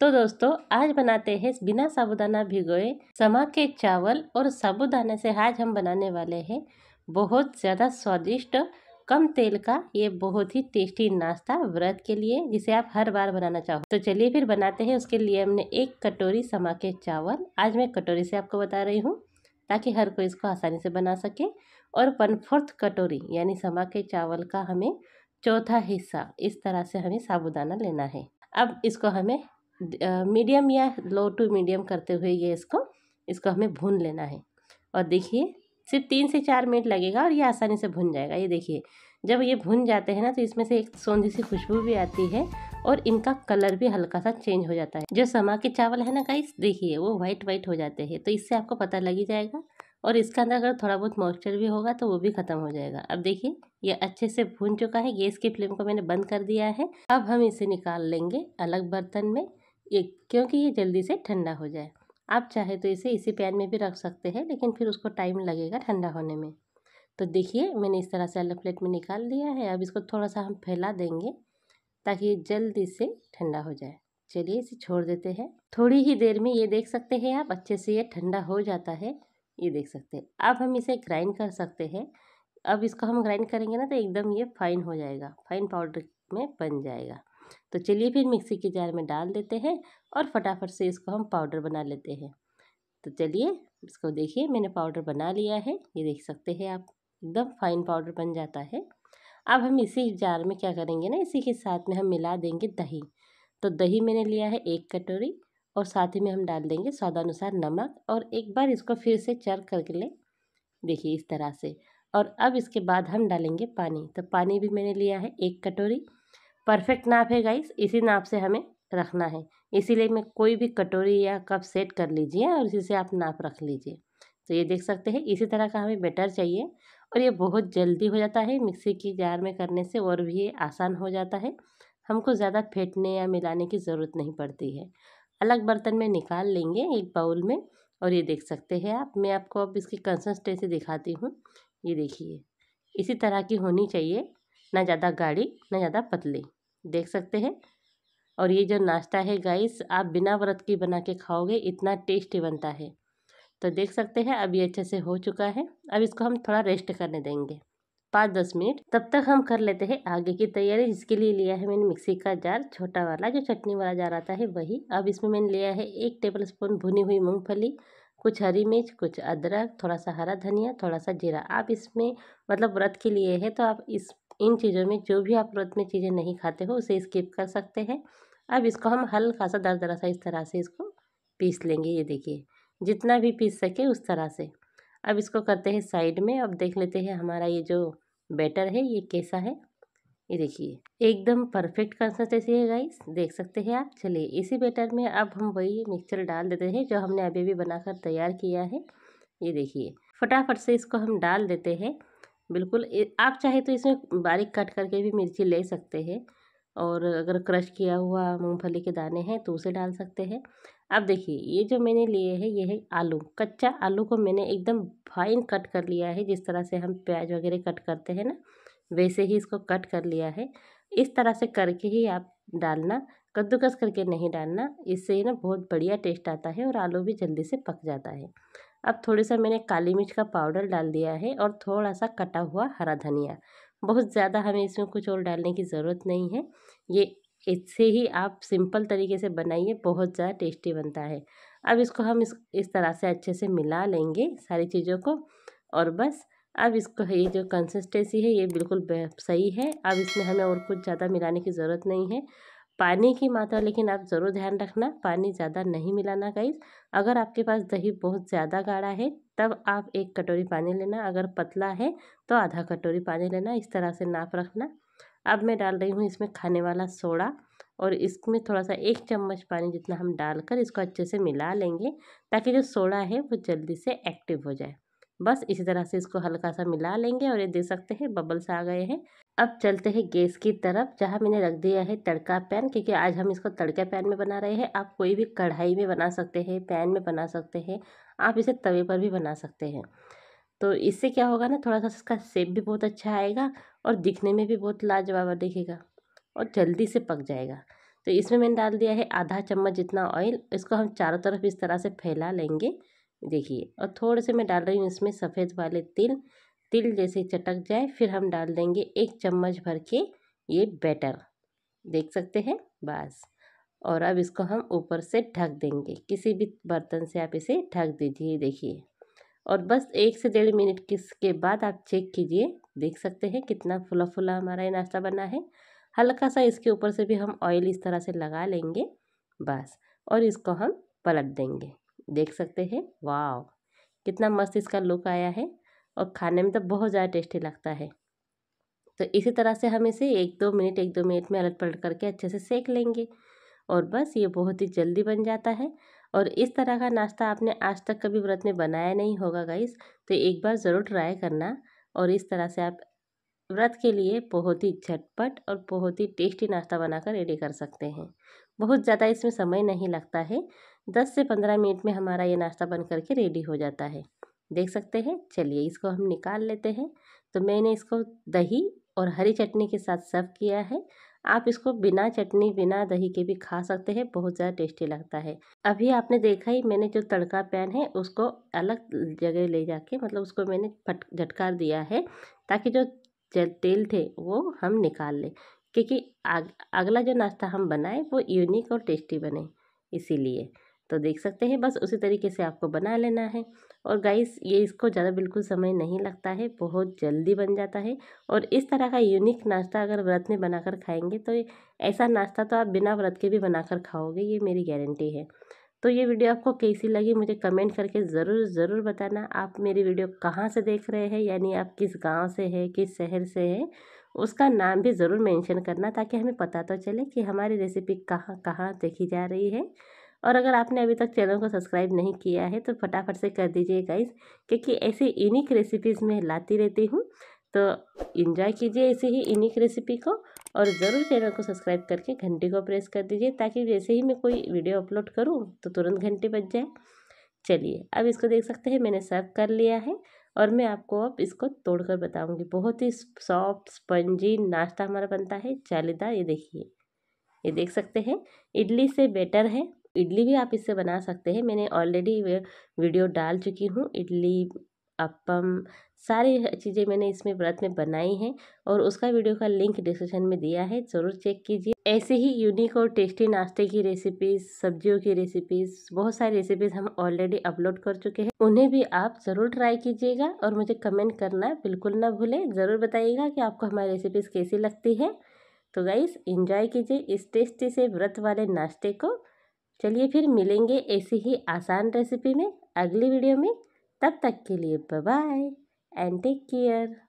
तो दोस्तों आज बनाते हैं बिना साबुदाना भिगोए समा के चावल और साबुदाने से आज हम बनाने वाले हैं बहुत ज़्यादा स्वादिष्ट कम तेल का ये बहुत ही टेस्टी नाश्ता व्रत के लिए जिसे आप हर बार बनाना चाहो तो चलिए फिर बनाते हैं उसके लिए हमने एक कटोरी समा के चावल आज मैं कटोरी से आपको बता रही हूँ ताकि हर कोई इसको आसानी से बना सके और वन फोर्थ कटोरी यानी समा के चावल का हमें चौथा हिस्सा इस तरह से हमें साबुदाना लेना है अब इसको हमें मीडियम या लो टू मीडियम करते हुए ये इसको इसको हमें भून लेना है और देखिए सिर्फ तीन से चार मिनट लगेगा और ये आसानी से भुन जाएगा ये देखिए जब ये भुन जाते हैं ना तो इसमें से एक सौंधी सी खुशबू भी आती है और इनका कलर भी हल्का सा चेंज हो जाता है जो समा के चावल है ना गाइस देखिए वो वाइट वाइट हो जाते हैं तो इससे आपको पता लग ही जाएगा और इसका अंदर अगर थोड़ा बहुत मॉइस्चर भी होगा तो वो भी ख़त्म हो जाएगा अब देखिए ये अच्छे से भून चुका है गैस की फ्लेम को मैंने बंद कर दिया है अब हम इसे निकाल लेंगे अलग बर्तन में ये क्योंकि ये जल्दी से ठंडा हो जाए आप चाहे तो इसे इसी पैन में भी रख सकते हैं लेकिन फिर उसको टाइम लगेगा ठंडा होने में तो देखिए मैंने इस तरह से अलग प्लेट में निकाल दिया है अब इसको थोड़ा सा हम फैला देंगे ताकि ये जल्दी से ठंडा हो जाए चलिए इसे छोड़ देते हैं थोड़ी ही देर में ये देख सकते हैं आप अच्छे से ये ठंडा हो जाता है ये देख सकते हैं अब हम इसे ग्राइंड कर सकते हैं अब इसको हम ग्राइंड करेंगे ना तो एकदम ये फाइन हो जाएगा फाइन पाउडर में बन जाएगा तो चलिए फिर मिक्सी के जार में डाल देते हैं और फटाफट से इसको हम पाउडर बना लेते हैं तो चलिए इसको देखिए मैंने पाउडर बना लिया है ये देख सकते हैं आप एकदम फाइन पाउडर बन जाता है अब हम इसी जार में क्या करेंगे ना इसी के साथ में हम मिला देंगे दही तो दही मैंने लिया है एक कटोरी और साथ ही में हम डाल देंगे स्वादानुसार नमक और एक बार इसको फिर से चर करके लें देखिए इस तरह से और अब इसके बाद हम डालेंगे पानी तो पानी भी मैंने लिया है एक कटोरी परफेक्ट नाप है गाइस इसी नाप से हमें रखना है इसीलिए मैं कोई भी कटोरी या कप सेट कर लीजिए और इसी से आप नाप रख लीजिए तो ये देख सकते हैं इसी तरह का हमें बेटर चाहिए और ये बहुत जल्दी हो जाता है मिक्सी की जार में करने से और भी ये आसान हो जाता है हमको ज़्यादा फेंटने या मिलाने की ज़रूरत नहीं पड़ती है अलग बर्तन में निकाल लेंगे एक बाउल में और ये देख सकते हैं आप मैं आपको अब इसकी कंसिस्टेंसी दिखाती हूँ ये देखिए इसी तरह की होनी चाहिए ना ज़्यादा गाढ़ी ना ज़्यादा पतली देख सकते हैं और ये जो नाश्ता है गाइस आप बिना व्रत की बना के खाओगे इतना टेस्टी बनता है तो देख सकते हैं अब ये अच्छे से हो चुका है अब इसको हम थोड़ा रेस्ट करने देंगे पाँच दस मिनट तब तक हम कर लेते हैं आगे की तैयारी जिसके लिए लिया है मैंने मिक्सी का जार छोटा वाला जो चटनी वाला जार आता है वही अब इसमें मैंने लिया है एक टेबल स्पून भुनी हुई मूँगफली कुछ हरी मिर्च कुछ अदरक थोड़ा सा हरा धनिया थोड़ा सा जीरा आप इसमें मतलब व्रत के लिए है तो आप इस इन चीज़ों में जो भी आप व्रत में चीज़ें नहीं खाते हो उसे स्किप कर सकते हैं अब इसको हम हल्का सा दर दरा सा इस तरह से इसको पीस लेंगे ये देखिए जितना भी पीस सके उस तरह से अब इसको करते हैं साइड में अब देख लेते हैं हमारा ये जो बैटर है ये कैसा है ये देखिए एकदम परफेक्ट कंसिस्टेंसी है गाइस देख सकते हैं आप चलिए इसी बैटर में अब हम वही मिक्सचर डाल देते हैं जो हमने अभी भी बनाकर तैयार किया है ये देखिए फटाफट से इसको हम डाल देते हैं बिल्कुल आप चाहे तो इसमें बारीक कट करके भी मिर्ची ले सकते हैं और अगर क्रश किया हुआ मूंगफली के दाने हैं तो उसे डाल सकते हैं अब देखिए ये जो मैंने लिए है ये है आलू कच्चा आलू को मैंने एकदम फाइन कट कर लिया है जिस तरह से हम प्याज वगैरह कट करते हैं ना वैसे ही इसको कट कर लिया है इस तरह से करके ही आप डालना कद्दूकस करके नहीं डालना इससे ना बहुत बढ़िया टेस्ट आता है और आलू भी जल्दी से पक जाता है अब थोड़ी सा मैंने काली मिर्च का पाउडर डाल दिया है और थोड़ा सा कटा हुआ हरा धनिया बहुत ज़्यादा हमें इसमें कुछ और डालने की ज़रूरत नहीं है ये इससे ही आप सिंपल तरीके से बनाइए बहुत ज़्यादा टेस्टी बनता है अब इसको हम इस इस तरह से अच्छे से मिला लेंगे सारी चीज़ों को और बस अब इसको ये जो कंसिस्टेंसी है ये बिल्कुल सही है अब इसमें हमें और कुछ ज़्यादा मिलाने की ज़रूरत नहीं है पानी की मात्रा लेकिन आप ज़रूर ध्यान रखना पानी ज़्यादा नहीं मिलाना गाइस अगर आपके पास दही बहुत ज़्यादा गाढ़ा है तब आप एक कटोरी पानी लेना अगर पतला है तो आधा कटोरी पानी लेना इस तरह से नाप रखना अब मैं डाल रही हूँ इसमें खाने वाला सोडा और इसमें थोड़ा सा एक चम्मच पानी जितना हम डालकर इसको अच्छे से मिला लेंगे ताकि जो सोडा है वो जल्दी से एक्टिव हो जाए बस इसी तरह से इसको हल्का सा मिला लेंगे और ये देख सकते हैं बबल्स आ गए हैं अब चलते हैं गैस की तरफ जहाँ मैंने रख दिया है तड़का पैन क्योंकि आज हम इसको तड़के पैन में बना रहे हैं आप कोई भी कढ़ाई में बना सकते हैं पैन में बना सकते हैं आप इसे तवे पर भी बना सकते हैं तो इससे क्या होगा ना थोड़ा सा इसका सेप भी बहुत अच्छा आएगा और दिखने में भी बहुत लाजवाब दिखेगा और जल्दी से पक जाएगा तो इसमें मैंने डाल दिया है आधा चम्मच जितना ऑयल इसको हम चारों तरफ इस तरह से फैला लेंगे देखिए और थोड़े से मैं डाल रही हूँ इसमें सफ़ेद वाले तिल तिल जैसे चटक जाए फिर हम डाल देंगे एक चम्मच भर के ये बैटर देख सकते हैं बस और अब इसको हम ऊपर से ढक देंगे किसी भी बर्तन से आप इसे ढक दीजिए देखिए और बस एक से डेढ़ मिनट किस के बाद आप चेक कीजिए देख सकते हैं कितना फुला फुला हमारा ये नाश्ता बना है हल्का सा इसके ऊपर से भी हम ऑयल इस तरह से लगा लेंगे बस और इसको हम पलट देंगे देख सकते हैं वाह कितना मस्त इसका लुक आया है और खाने में तो बहुत ज़्यादा टेस्टी लगता है तो इसी तरह से हम इसे एक दो मिनट एक दो मिनट में अलट पलट करके अच्छे से सेक लेंगे और बस ये बहुत ही जल्दी बन जाता है और इस तरह का नाश्ता आपने आज तक कभी व्रत में बनाया नहीं होगा गाइस तो एक बार ज़रूर ट्राई करना और इस तरह से आप व्रत के लिए बहुत ही झटपट और बहुत ही टेस्टी नाश्ता बनाकर रेडी कर सकते हैं बहुत ज़्यादा इसमें समय नहीं लगता है 10 से 15 मिनट में हमारा ये नाश्ता बन करके रेडी हो जाता है देख सकते हैं चलिए इसको हम निकाल लेते हैं तो मैंने इसको दही और हरी चटनी के साथ सर्व किया है आप इसको बिना चटनी बिना दही के भी खा सकते हैं बहुत ज़्यादा टेस्टी लगता है अभी आपने देखा ही मैंने जो तड़का पैन है उसको अलग जगह ले जाके मतलब उसको मैंने फट झटकार दिया है ताकि जो तेल थे वो हम निकाल लें क्योंकि अगला जो नाश्ता हम बनाएं वो यूनिक और टेस्टी बने इसीलिए तो देख सकते हैं बस उसी तरीके से आपको बना लेना है और गाइस ये इसको ज़्यादा बिल्कुल समय नहीं लगता है बहुत जल्दी बन जाता है और इस तरह का यूनिक नाश्ता अगर व्रत में बनाकर खाएंगे तो ऐसा नाश्ता तो आप बिना व्रत के भी बनाकर खाओगे ये मेरी गारंटी है तो ये वीडियो आपको कैसी लगी मुझे कमेंट करके ज़रूर ज़रूर बताना आप मेरी वीडियो कहाँ से देख रहे हैं यानी आप किस गाँव से है किस शहर से है उसका नाम भी ज़रूर मेंशन करना ताकि हमें पता तो चले कि हमारी रेसिपी कहाँ कहाँ देखी जा रही है और अगर आपने अभी तक चैनल को सब्सक्राइब नहीं किया है तो फटाफट से कर दीजिए गाइस क्योंकि ऐसे इनिक रेसिपीज़ में लाती रहती हूँ तो इन्जॉय कीजिए ऐसे ही इनिक रेसिपी को और ज़रूर चैनल को सब्सक्राइब करके घंटी को प्रेस कर दीजिए ताकि जैसे ही मैं कोई वीडियो अपलोड करूँ तो तुरंत घंटी बज जाए चलिए अब इसको देख सकते हैं मैंने सर्व कर लिया है और मैं आपको अब इसको तोड़कर बताऊंगी बहुत ही सॉफ्ट स्पंजी नाश्ता हमारा बनता है जालीदार ये देखिए ये देख सकते हैं इडली से बेटर है इडली भी आप इससे बना सकते हैं मैंने ऑलरेडी वीडियो डाल चुकी हूँ इडली अपम सारी चीज़ें मैंने इसमें व्रत में बनाई हैं और उसका वीडियो का लिंक डिस्क्रिप्शन में दिया है ज़रूर चेक कीजिए ऐसे ही यूनिक और टेस्टी नाश्ते की रेसिपीज़ सब्जियों की रेसिपीज़ बहुत सारी रेसिपीज़ हम ऑलरेडी अपलोड कर चुके हैं उन्हें भी आप ज़रूर ट्राई कीजिएगा और मुझे कमेंट करना बिल्कुल ना भूलें ज़रूर बताइएगा कि आपको हमारी रेसिपीज़ कैसी लगती है तो गाइस इंजॉय कीजिए इस टेस्टी से व्रत वाले नाश्ते को चलिए फिर मिलेंगे ऐसी ही आसान रेसिपी में अगली वीडियो में तब तक के लिए बाय एंड टेक केयर